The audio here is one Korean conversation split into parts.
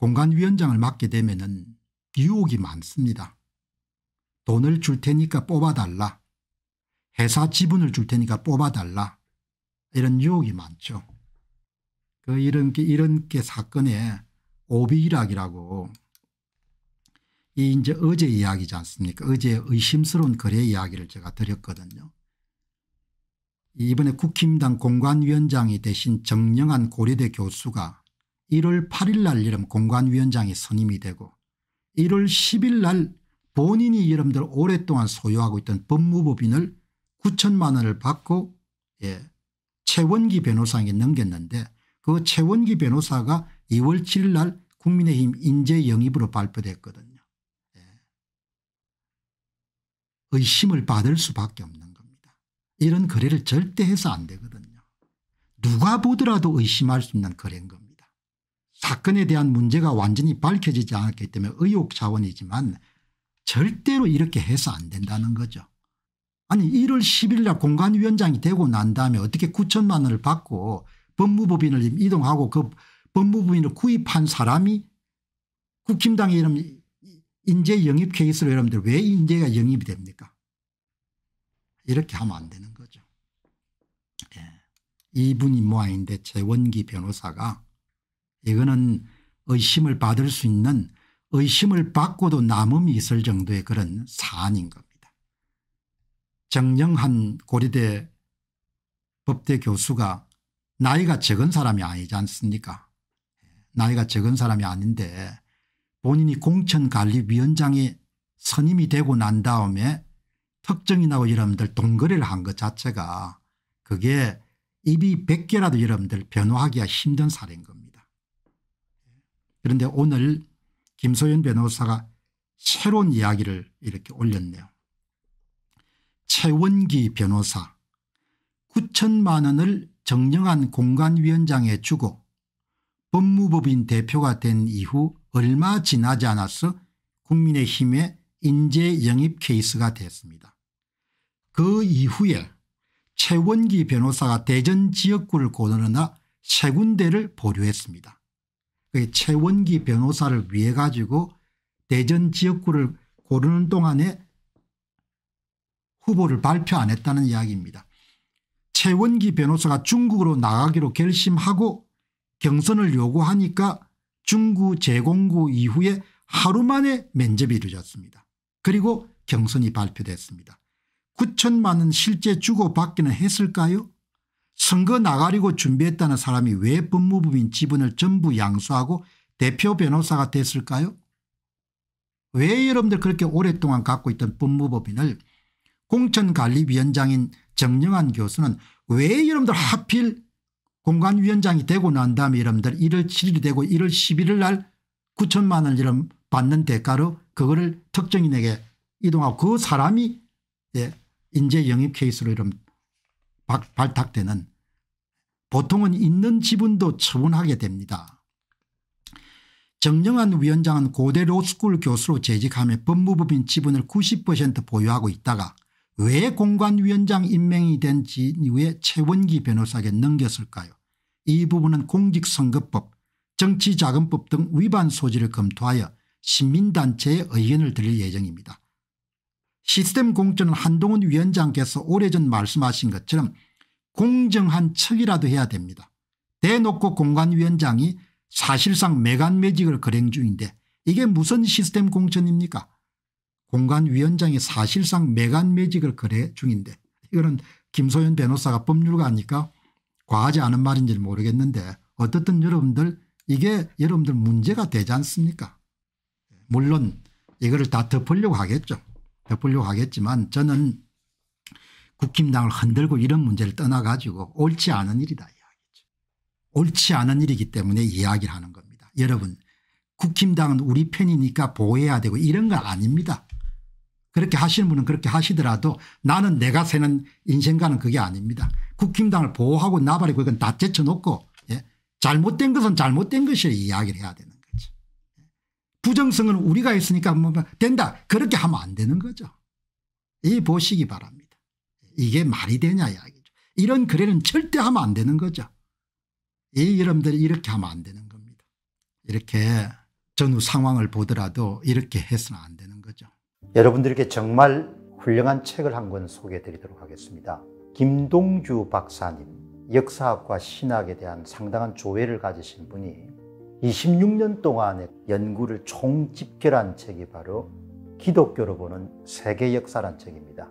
공간위원장을 맡게 되면 유혹이 많습니다. 돈을 줄 테니까 뽑아달라. 회사 지분을 줄 테니까 뽑아달라. 이런 유혹이 많죠. 그 이런 게 이런 게 사건에 오비일학이라고 이 이제 어제 이야기지 않습니까? 어제 의심스러운 거래 이야기를 제가 드렸거든요. 이번에 국힘당 공관위원장이 대신 정령한 고려대 교수가 1월 8일 날 이름 공관위원장이 선임이 되고 1월 10일 날 본인이 여러분들 오랫동안 소유하고 있던 법무법인을 9천만 원을 받고 예, 최원기 변호사에게 넘겼는데 그 최원기 변호사가 2월 7일 날 국민의힘 인재 영입으로 발표됐거든요. 예. 의심을 받을 수밖에 없는 겁니다. 이런 거래를 절대 해서 안 되거든요. 누가 보더라도 의심할 수 있는 거래인 겁니다. 사건에 대한 문제가 완전히 밝혀지지 않았기 때문에 의혹 자원이지만 절대로 이렇게 해서 안 된다는 거죠. 아니 1월 10일 날 공관위원장이 되고 난 다음에 어떻게 9천만 원을 받고 법무법인을 이동하고 그 법무법인을 구입한 사람이 국힘당의 이름 인재 영입 케이스로 여러분들 왜 인재가 영입이 됩니까 이렇게 하면 안 되는 거죠. 예. 이분이 모아인데 재원기 변호사가 이거는 의심을 받을 수 있는 의심을 받고도 남음이 있을 정도의 그런 사안인 겁니다. 정영한 고려대 법대 교수가 나이가 적은 사람이 아니지 않습니까 나이가 적은 사람이 아닌데 본인이 공천관리위원장이 선임이 되고 난 다음에 특정인하고 여러분들 동거래를 한 것 자체가 그게 입이 100개라도 여러분들 변호하기가 힘든 사례인 겁니다. 그런데 오늘 김소연 변호사가 새로운 이야기를 이렇게 올렸네요. 최원기 변호사 9천만 원을 정령한 공간위원장에 주고 법무법인 대표가 된 이후 얼마 지나지 않아서 국민의힘의 인재 영입 케이스가 됐습니다. 그 이후에 최원기 변호사가 대전 지역구를 고르나 세 군데를 보류했습니다. 그 최원기 변호사를 위해 가지고 대전 지역구를 고르는 동안에 후보를 발표 안 했다는 이야기입니다. 최원기 변호사가 중국으로 나가기로 결심하고 경선을 요구하니까 중구 제공구 이후에 하루 만에 면접이 이루어졌습니다. 그리고 경선이 발표됐습니다. 9천만 원 실제 주고받기는 했을까요? 선거 나가려고 준비했다는 사람이 왜 법무부인 지분을 전부 양수하고 대표 변호사가 됐을까요? 왜 여러분들 그렇게 오랫동안 갖고 있던 법무법인을 공천관리위원장인 정영환 교수는 왜 여러분들 하필 공관위원장이 되고 난 다음에 여러분들 1월 7일이 되고 1월 11일 날 9천만 원을 받는 대가로 그거를 특정인에게 이동하고 그 사람이 예, 인재 영입 케이스로 이런 발탁되는 보통은 있는 지분도 처분하게 됩니다. 정영환 위원장은 고대 로스쿨 교수로 재직하며 법무법인 지분을 90% 보유하고 있다가 왜 공관위원장 임명이 된 이후에 최원기 변호사에게 넘겼을까요 이 부분은 공직선거법 정치자금법 등 위반 소지를 검토하여 시민단체의 의견을 들릴 예정입니다. 시스템 공천은 한동훈 위원장께서 오래전 말씀하신 것처럼 공정한 척이라도 해야 됩니다. 대놓고 공관위원장이 사실상 매간매직을 거행 중인데 이게 무슨 시스템 공천입니까 공관위원장이 사실상 매간매직을 거래 중인데 이거는 김소연 변호사가 법률가니까 과하지 않은 말인지 모르겠는데 어떻든 여러분들 이게 여러분들 문제가 되지 않습니까 물론 이거를 다 덮으려고 하겠죠. 덮으려고 하겠지만 저는 국힘당을 흔들고 이런 문제를 떠나가지고 옳지 않은 일이다 이야기죠. 옳지 않은 일이기 때문에 이야기를 하는 겁니다. 여러분 국힘당은 우리 편이니까 보호해야 되고 이런 거 아닙니다. 그렇게 하시는 분은 그렇게 하시더라도 나는 내가 세는 인생관은 그게 아닙니다. 국힘당을 보호하고 나발이고 이건 다 제쳐놓고 예? 잘못된 것은 잘못된 것을 이야기를 해야 되는 거죠. 부정성은 우리가 있으니까 뭐, 뭐 된다 그렇게 하면 안 되는 거죠. 이 보시기 바랍니다. 이게 말이 되냐 이야기죠. 이런 거래는 절대 하면 안 되는 거죠. 이 여러분들이 이렇게 하면 안 되는 겁니다. 이렇게 전후 상황을 보더라도 이렇게 해서는 안 되는 거죠. 여러분들께 정말 훌륭한 책을 한 권 소개해 드리도록 하겠습니다. 김동주 박사님 역사학과 신학에 대한 상당한 조회를 가지신 분이 26년 동안의 연구를 총집결한 책이 바로 기독교로 보는 세계 역사란 책입니다.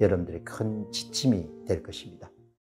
여러분들의 큰 지침이 될 것입니다.